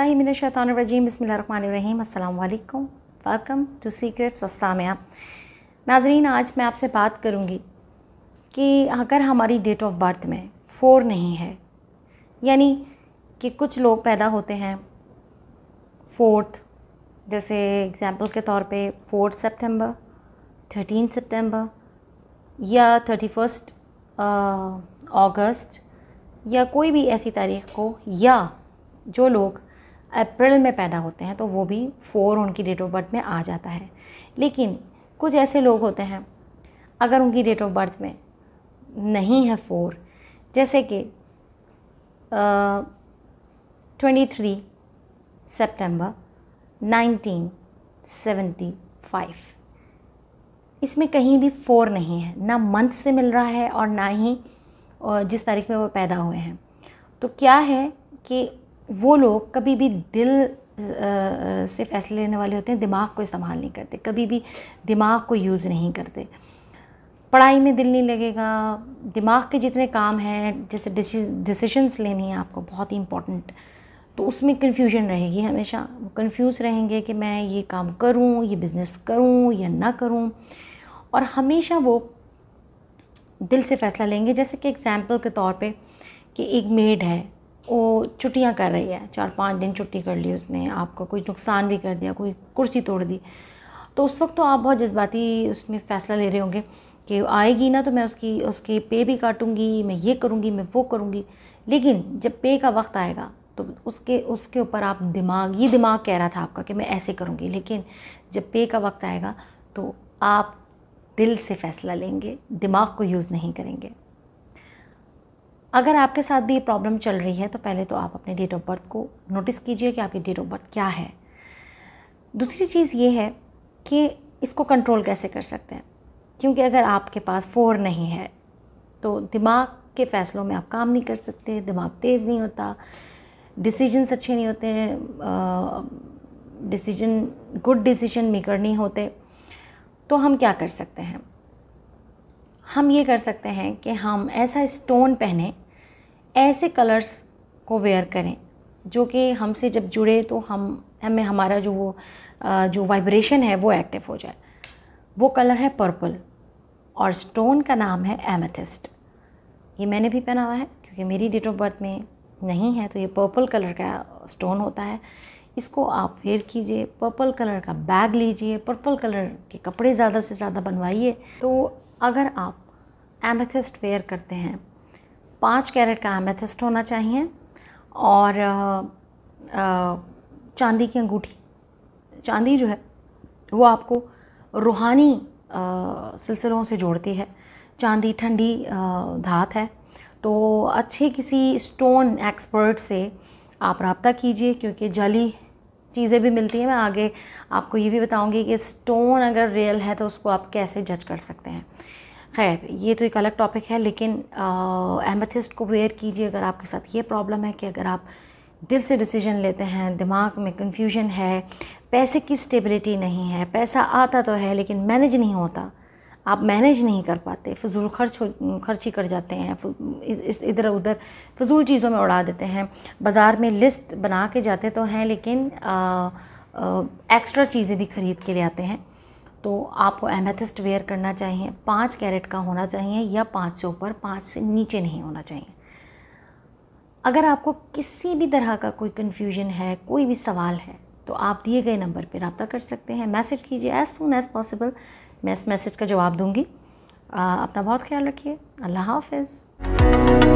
अज़बिल्लिमिनशैतरजीम बसमीम अल्लाम welcome to secrets of Samia नाजरीन आज मैं आपसे बात करूँगी कि अगर हमारी डेट ऑफ बर्थ में फ़ोर नहीं है यानी कि कुछ लोग पैदा होते हैं फोर्थ जैसे एग्ज़ाम्पल के तौर पे फोर्थ सितंबर थर्टीन सितंबर या थर्टी फर्स्ट अगस्त या कोई भी ऐसी तारीख को या जो लोग अप्रैल में पैदा होते हैं तो वो भी फोर उनकी डेट ऑफ बर्थ में आ जाता है लेकिन कुछ ऐसे लोग होते हैं अगर उनकी डेट ऑफ बर्थ में नहीं है फोर जैसे कि twenty three September nineteen seventy five इसमें कहीं भी फोर नहीं है ना मंथ से मिल रहा है और ना ही जिस तारीख में वो पैदा हुए हैं तो क्या है कि वो लोग कभी भी दिल से फैसले लेने वाले होते हैं दिमाग को इस्तेमाल नहीं करते कभी भी दिमाग को यूज़ नहीं करते पढ़ाई में दिल नहीं लगेगा दिमाग के जितने काम हैं जैसे डिसीजंस लेनी है आपको बहुत ही इम्पोर्टेंट तो उसमें कन्फ्यूजन रहेगी हमेशा कन्फ्यूज़ रहेंगे कि मैं ये काम करूं ये बिज़नेस करूं या ना करूं और हमेशा वो दिल से फ़ैसला लेंगे जैसे कि एग्ज़ाम्पल के तौर पे कि एक मेड है वो छुट्टियाँ कर रही है चार पाँच दिन छुट्टी कर ली उसने आपका कुछ नुकसान भी कर दिया कोई कुर्सी तोड़ दी तो उस वक्त तो आप बहुत जज्बाती उसमें फ़ैसला ले रहे होंगे कि आएगी ना तो मैं उसकी उसके पे भी काटूंगी मैं ये करूँगी मैं वो करूँगी लेकिन जब पे का वक्त आएगा तो उसके उसके ऊपर आप दिमाग ये दिमाग कह रहा था आपका कि मैं ऐसे करूँगी लेकिन जब पे का वक्त आएगा तो आप दिल से फ़ैसला लेंगे दिमाग को यूज़ नहीं करेंगे अगर आपके साथ भी ये प्रॉब्लम चल रही है तो पहले तो आप अपने डेट ऑफ बर्थ को नोटिस कीजिए कि आपकी डेट ऑफ बर्थ क्या है दूसरी चीज़ ये है कि इसको कंट्रोल कैसे कर सकते हैं क्योंकि अगर आपके पास फोर नहीं है तो दिमाग के फ़ैसलों में आप काम नहीं कर सकते दिमाग तेज़ नहीं होता डिसीजंस अच्छे नहीं होते डिसीजन गुड डिसीजन मेकर नहीं होते तो हम क्या कर सकते हैं हम ये कर सकते हैं कि हम ऐसा स्टोन पहने ऐसे कलर्स को वेयर करें जो कि हमसे जब जुड़े तो हम हमें हमारा जो वो जो वाइब्रेशन है वो एक्टिव हो जाए वो कलर है पर्पल और स्टोन का नाम है एमेथिस्ट ये मैंने भी पहना हुआ है क्योंकि मेरी डेट ऑफ बर्थ में नहीं है तो ये पर्पल कलर का स्टोन होता है इसको आप वेयर कीजिए पर्पल कलर का बैग लीजिए पर्पल कलर के कपड़े ज़्यादा से ज़्यादा बनवाइए तो अगर आप एमेथिस्ट वेयर करते हैं पाँच कैरेट का एमेथिस्ट होना चाहिए और चांदी की अंगूठी चांदी जो है वो आपको रूहानी सिलसिलों से जोड़ती है चांदी ठंडी धात है तो अच्छे किसी स्टोन एक्सपर्ट से आप रबता कीजिए क्योंकि जली चीज़ें भी मिलती हैं मैं आगे आपको ये भी बताऊंगी कि स्टोन अगर रियल है तो उसको आप कैसे जज कर सकते हैं खैर ये तो एक अलग टॉपिक है लेकिन एमथिस्ट को वेयर कीजिए अगर आपके साथ ये प्रॉब्लम है कि अगर आप दिल से डिसीजन लेते हैं दिमाग में कन्फ्यूजन है पैसे की स्टेबिलिटी नहीं है पैसा आता तो है लेकिन मैनेज नहीं होता आप मैनेज नहीं कर पाते फजूल खर्च खर्च ही कर जाते हैं इस इधर उधर फजूल चीज़ों में उड़ा देते हैं बाज़ार में लिस्ट बना के जाते तो हैं लेकिन एक्स्ट्रा चीज़ें भी ख़रीद के ले आते हैं तो आपको एमेथिस्ट वेयर करना चाहिए पाँच कैरेट का होना चाहिए या पाँच से ऊपर पाँच से नीचे नहीं होना चाहिए अगर आपको किसी भी तरह का कोई कन्फ्यूजन है कोई भी सवाल है तो आप दिए गए नंबर पर रबता कर सकते हैं मैसेज कीजिए एज़ सुन एज़ पॉसिबल मैं इस मैसेज का जवाब दूँगी अपना बहुत ख्याल रखिए अल्लाह हाफिज़